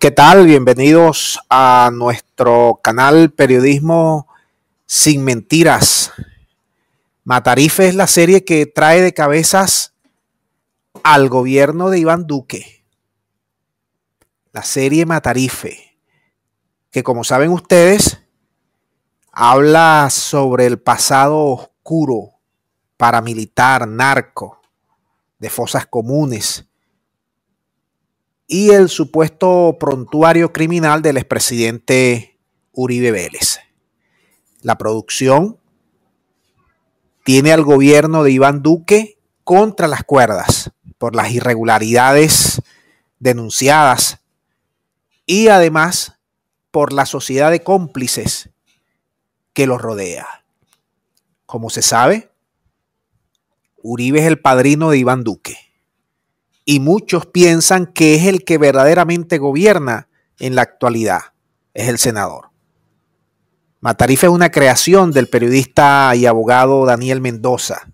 ¿Qué tal? Bienvenidos a nuestro canal Periodismo sin Mentiras. Matarife es la serie que trae de cabezas al gobierno de Iván Duque. La serie Matarife, que como saben ustedes, habla sobre el pasado oscuro, paramilitar, narco, de fosas comunes, y el supuesto prontuario criminal del expresidente Uribe Vélez. La producción tiene al gobierno de Iván Duque contra las cuerdas por las irregularidades denunciadas y además por la sociedad de cómplices que los rodea. Como se sabe, Uribe es el padrino de Iván Duque y muchos piensan que es el que verdaderamente gobierna en la actualidad, es el senador. Matarife es una creación del periodista y abogado Daniel Mendoza,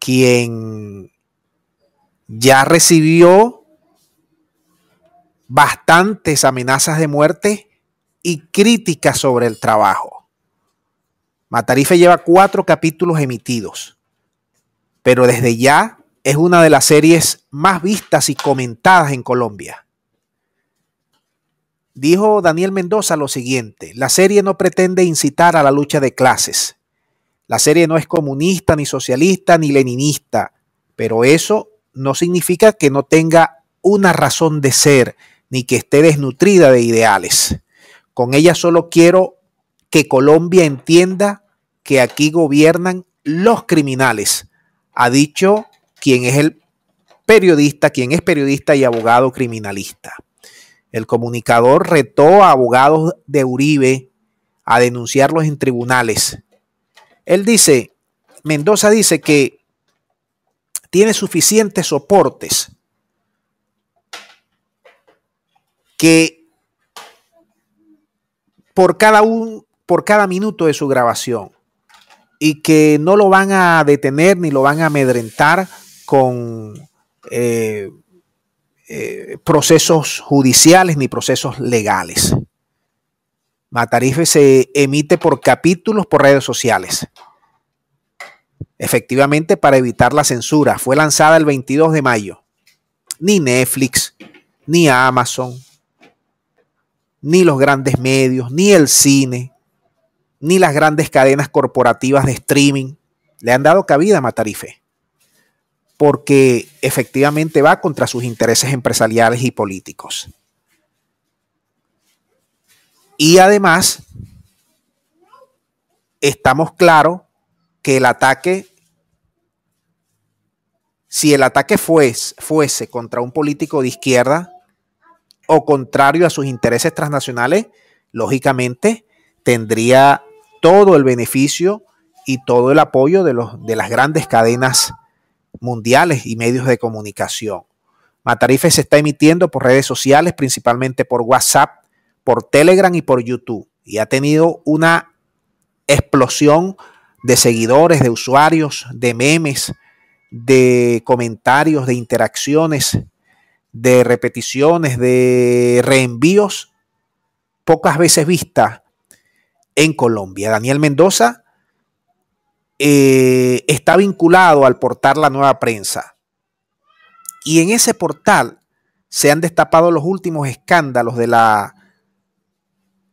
quien ya recibió bastantes amenazas de muerte y críticas sobre el trabajo. Matarife lleva cuatro capítulos emitidos, pero desde ya es una de las series más vistas y comentadas en Colombia. Dijo Daniel Mendoza lo siguiente, la serie no pretende incitar a la lucha de clases. La serie no es comunista, ni socialista, ni leninista, pero eso no significa que no tenga una razón de ser, ni que esté desnutrida de ideales. Con ella solo quiero que Colombia entienda que aquí gobiernan los criminales, ha dicho Quién es el periodista, quien es periodista y abogado criminalista. El comunicador retó a abogados de Uribe a denunciarlos en tribunales. Él dice, Mendoza dice que tiene suficientes soportes que por cada un, por cada minuto de su grabación y que no lo van a detener ni lo van a amedrentar con eh, eh, procesos judiciales ni procesos legales. Matarife se emite por capítulos por redes sociales. Efectivamente, para evitar la censura, fue lanzada el 22 de mayo. Ni Netflix, ni Amazon, ni los grandes medios, ni el cine, ni las grandes cadenas corporativas de streaming le han dado cabida a Matarife porque efectivamente va contra sus intereses empresariales y políticos. Y además, estamos claros que el ataque, si el ataque fuese, contra un político de izquierda o contrario a sus intereses transnacionales, lógicamente tendría todo el beneficio y todo el apoyo de, los, de las grandes cadenas mundiales y medios de comunicación. Matarife se está emitiendo por redes sociales, principalmente por WhatsApp, por Telegram y por YouTube. Y ha tenido una explosión de seguidores, de usuarios, de memes, de comentarios, de interacciones, de repeticiones, de reenvíos, pocas veces vista en Colombia. Daniel Mendoza eh, está vinculado al portal La Nueva Prensa. Y en ese portal se han destapado los últimos escándalos de la,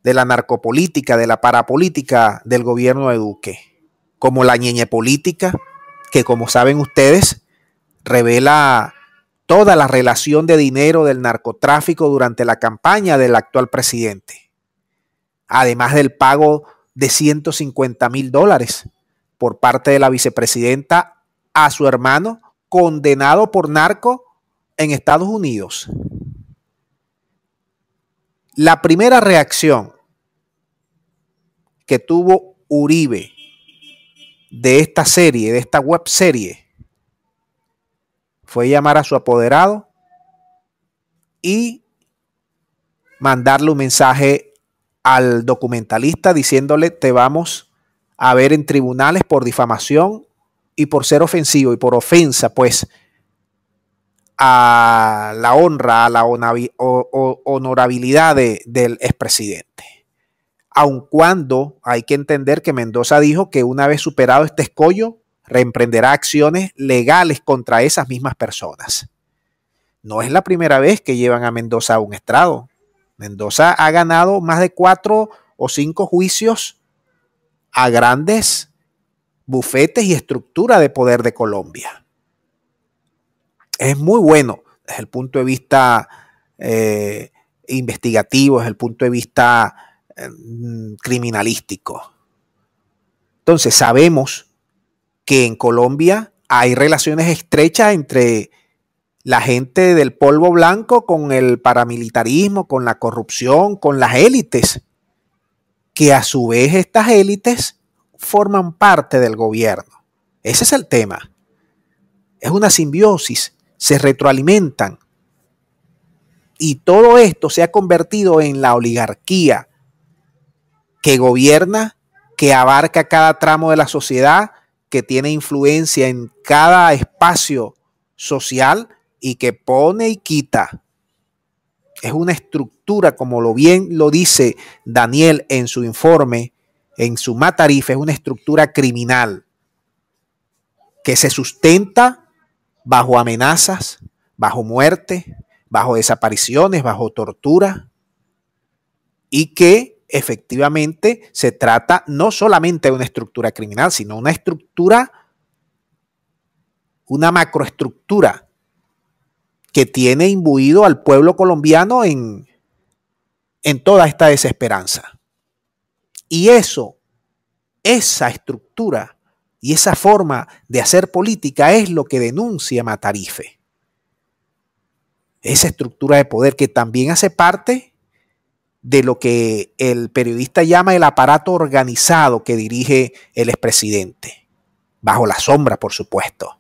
de la narcopolítica, de la parapolítica del gobierno de Duque, como la ñeñe política, que como saben ustedes, revela toda la relación de dinero del narcotráfico durante la campaña del actual presidente, además del pago de 150 mil dólares por parte de la vicepresidenta a su hermano condenado por narco en Estados Unidos. La primera reacción que tuvo Uribe de esta serie, de esta web serie, fue llamar a su apoderado y mandarle un mensaje al documentalista diciéndole te vamos a ver en tribunales por difamación y por ser ofensivo y por ofensa, pues, a la honra, a la honorabilidad del expresidente. Aun cuando hay que entender que Mendoza dijo que una vez superado este escollo, reemprenderá acciones legales contra esas mismas personas. No es la primera vez que llevan a Mendoza a un estrado. Mendoza ha ganado más de cuatro o cinco juicios a grandes bufetes y estructura de poder de Colombia. Es muy bueno desde el punto de vista eh, investigativo, desde el punto de vista eh, mm, criminalístico. Entonces sabemos que en Colombia hay relaciones estrechas entre la gente del polvo blanco con el paramilitarismo, con la corrupción, con las élites que a su vez estas élites forman parte del gobierno. Ese es el tema. Es una simbiosis, se retroalimentan. Y todo esto se ha convertido en la oligarquía que gobierna, que abarca cada tramo de la sociedad, que tiene influencia en cada espacio social y que pone y quita. Es una estructura como lo bien lo dice Daniel en su informe, en su matarife, es una estructura criminal que se sustenta bajo amenazas, bajo muerte, bajo desapariciones, bajo tortura, y que efectivamente se trata no solamente de una estructura criminal, sino una estructura, una macroestructura que tiene imbuido al pueblo colombiano en en toda esta desesperanza. Y eso, esa estructura y esa forma de hacer política es lo que denuncia Matarife. Esa estructura de poder que también hace parte de lo que el periodista llama el aparato organizado que dirige el expresidente, bajo la sombra, por supuesto.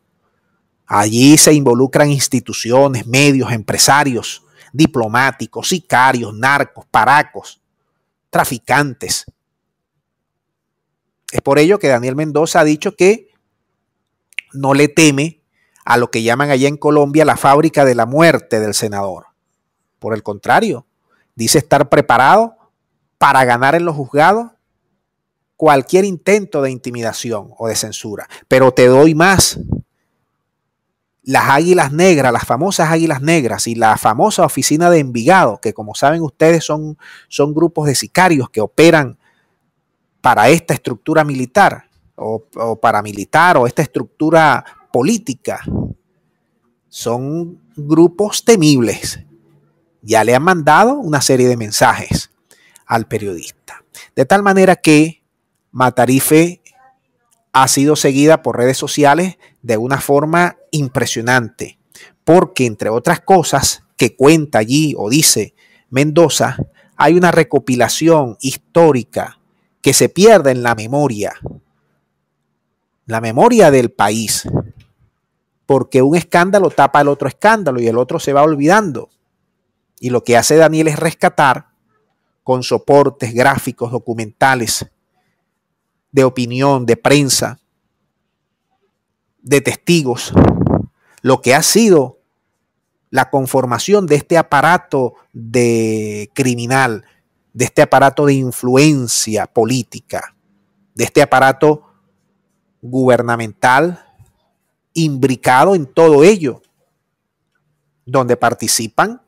Allí se involucran instituciones, medios, empresarios, diplomáticos, sicarios, narcos, paracos, traficantes. Es por ello que Daniel Mendoza ha dicho que no le teme a lo que llaman allá en Colombia la fábrica de la muerte del senador. Por el contrario, dice estar preparado para ganar en los juzgados cualquier intento de intimidación o de censura. Pero te doy más, las águilas negras, las famosas águilas negras y la famosa oficina de Envigado, que como saben ustedes son, son grupos de sicarios que operan para esta estructura militar o, o paramilitar o esta estructura política. Son grupos temibles. Ya le han mandado una serie de mensajes al periodista. De tal manera que Matarife ha sido seguida por redes sociales de una forma impresionante, porque entre otras cosas que cuenta allí o dice Mendoza, hay una recopilación histórica que se pierde en la memoria, la memoria del país, porque un escándalo tapa el otro escándalo y el otro se va olvidando. Y lo que hace Daniel es rescatar con soportes gráficos, documentales, de opinión, de prensa, de testigos, lo que ha sido la conformación de este aparato de criminal, de este aparato de influencia política, de este aparato gubernamental imbricado en todo ello, donde participan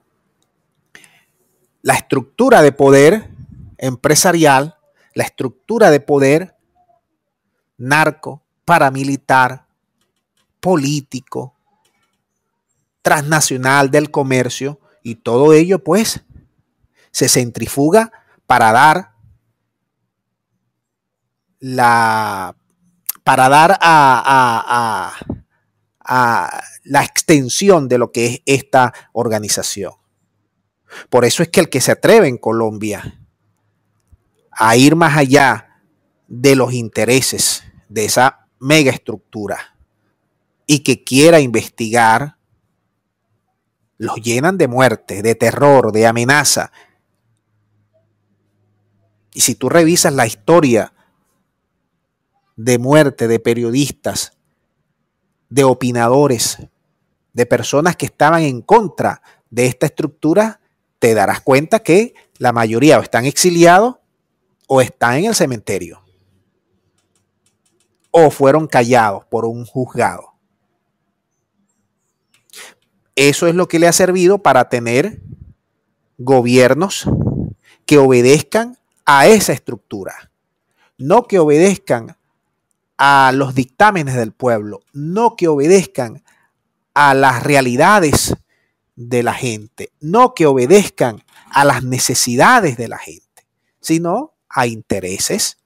la estructura de poder empresarial, la estructura de poder narco, paramilitar, político, transnacional del comercio y todo ello pues se centrifuga para dar la para dar a, a, la extensión de lo que es esta organización. Por eso es que el que se atreve en Colombia a ir más allá de los intereses de esa megaestructura y que quiera investigar, los llenan de muerte, de terror, de amenaza. Y si tú revisas la historia de muerte de periodistas, de opinadores, de personas que estaban en contra de esta estructura, te darás cuenta que la mayoría o están exiliados o están en el cementerio o fueron callados por un juzgado. Eso es lo que le ha servido para tener gobiernos que obedezcan a esa estructura, no que obedezcan a los dictámenes del pueblo, no que obedezcan a las realidades de la gente, no que obedezcan a las necesidades de la gente, sino a intereses,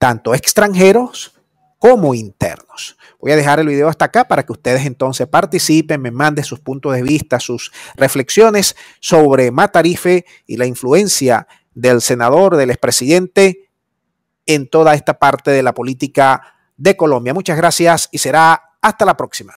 tanto extranjeros como internos. Voy a dejar el video hasta acá para que ustedes entonces participen, me manden sus puntos de vista, sus reflexiones sobre Matarife y la influencia del senador, del expresidente en toda esta parte de la política de Colombia. Muchas gracias y será hasta la próxima.